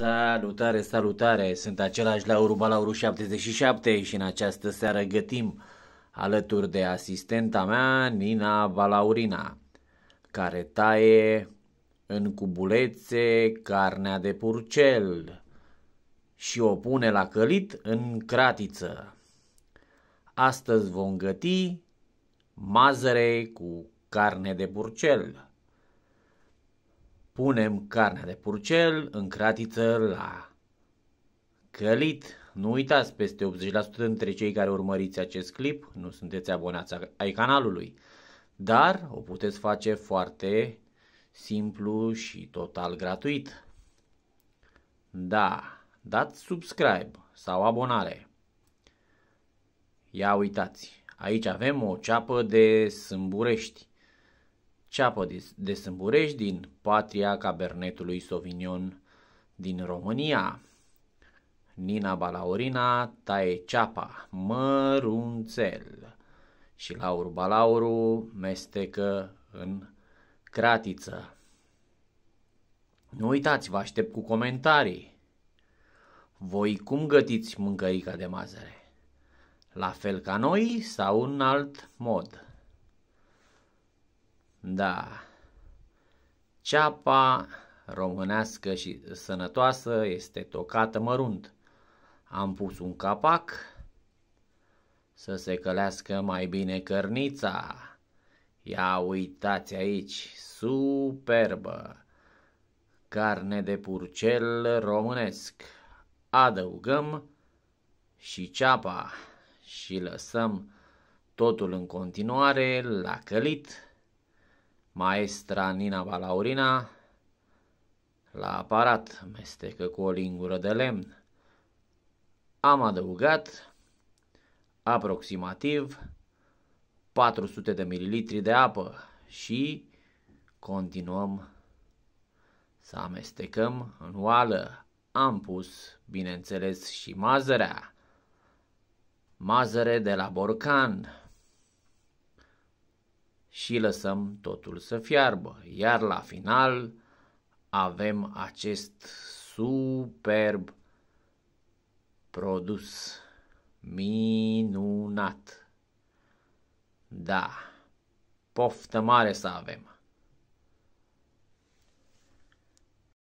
Salutare, salutare! Sunt același la Balauru 77 și în această seară gătim alături de asistenta mea, Nina Balaurina, care taie în cubulețe carnea de purcel și o pune la călit în cratiță. Astăzi vom găti mazăre cu carne de purcel. Punem carnea de purcel în cratiță la călit. Nu uitați, peste 80% dintre cei care urmăriți acest clip nu sunteți abonați ai canalului, dar o puteți face foarte simplu și total gratuit. Da, dați subscribe sau abonare. Ia uitați, aici avem o ceapă de sâmburești ceapă de sâmburești din patria cabernetului Sauvignon din România. Nina Balaurina taie ceapa mărunțel și Laur Balauru mestecă în cratiță. Nu uitați, vă aștept cu comentarii. Voi cum gătiți mâncărica de mazăre? La fel ca noi sau în alt mod? Da. Ceapa românească și sănătoasă este tocată mărunt. Am pus un capac să se călească mai bine cărnița. Ia uitați aici, superbă! Carne de purcel românesc. Adăugăm și ceapa și lăsăm totul în continuare la călit Maestra Nina Balaurina la aparat mestecă cu o lingură de lemn. Am adăugat aproximativ 400 de mililitri de apă și continuăm să amestecăm în oală. Am pus, bineînțeles, și mazărea. Mazăre de la borcan și lăsăm totul să fiarbă. Iar la final avem acest superb produs minunat. Da, poftă mare să avem!